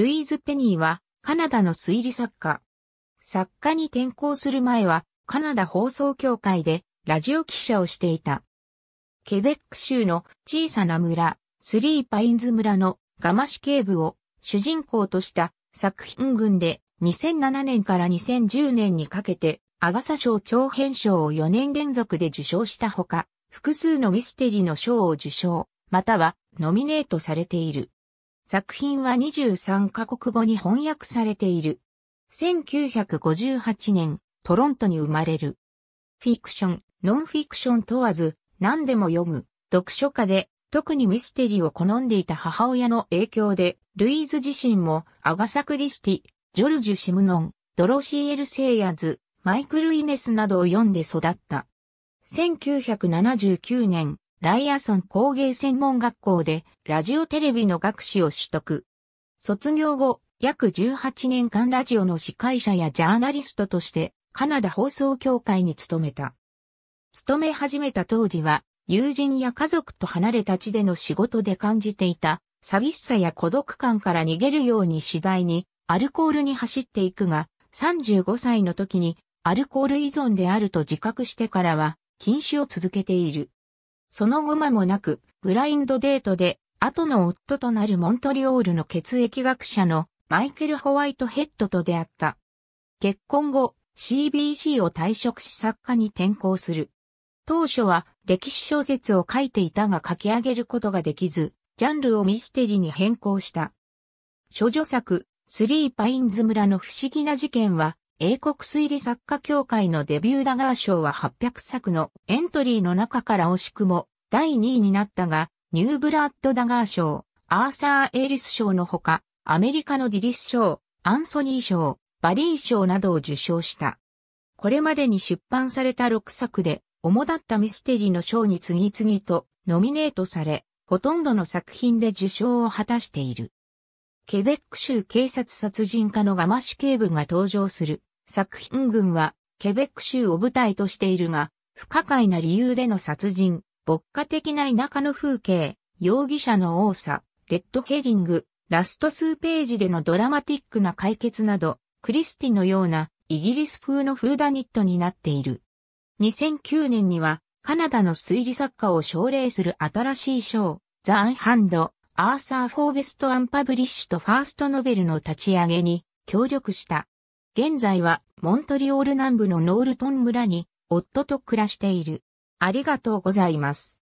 ルイーズ・ペニーはカナダの推理作家。作家に転校する前はカナダ放送協会でラジオ記者をしていた。ケベック州の小さな村、スリーパインズ村のガマシ警部を主人公とした作品群で2007年から2010年にかけてアガサ賞長編賞を4年連続で受賞したほか、複数のミステリーの賞を受賞、またはノミネートされている。作品は23カ国語に翻訳されている。1958年、トロントに生まれる。フィクション、ノンフィクション問わず、何でも読む、読書家で、特にミステリーを好んでいた母親の影響で、ルイーズ自身も、アガサ・クリスティ、ジョルジュ・シムノン、ドロシー・エル・セイヤズ、マイクル・イネスなどを読んで育った。1979年、ライアソン工芸専門学校でラジオテレビの学士を取得。卒業後、約18年間ラジオの司会者やジャーナリストとしてカナダ放送協会に勤めた。勤め始めた当時は友人や家族と離れた地での仕事で感じていた寂しさや孤独感から逃げるように次第にアルコールに走っていくが35歳の時にアルコール依存であると自覚してからは禁止を続けている。その後間もなく、ブラインドデートで、後の夫となるモントリオールの血液学者のマイケル・ホワイトヘッドと出会った。結婚後、CBC を退職し作家に転校する。当初は歴史小説を書いていたが書き上げることができず、ジャンルをミステリーに変更した。諸女作、スリーパインズ村の不思議な事件は、英国推理作家協会のデビューラガー賞は800作のエントリーの中から惜しくも第2位になったが、ニューブラッド・ダガー賞、アーサー・エイリス賞のほか、アメリカのディリス賞、アンソニー賞、バリー賞などを受賞した。これまでに出版された6作で、主だったミステリーの賞に次々とノミネートされ、ほとんどの作品で受賞を果たしている。ケベック州警察殺人家のガマシ警部が登場する作品群は、ケベック州を舞台としているが、不可解な理由での殺人、牧歌的な田舎の風景、容疑者の多さ、レッドヘリング、ラスト数ページでのドラマティックな解決など、クリスティのようなイギリス風のフーダニットになっている。2009年には、カナダの推理作家を奨励する新しい賞、ザ・アンハンド、アーサー・フォーベスト・アンパブリッシュとファーストノベルの立ち上げに協力した。現在はモントリオール南部のノールトン村に夫と暮らしている。ありがとうございます。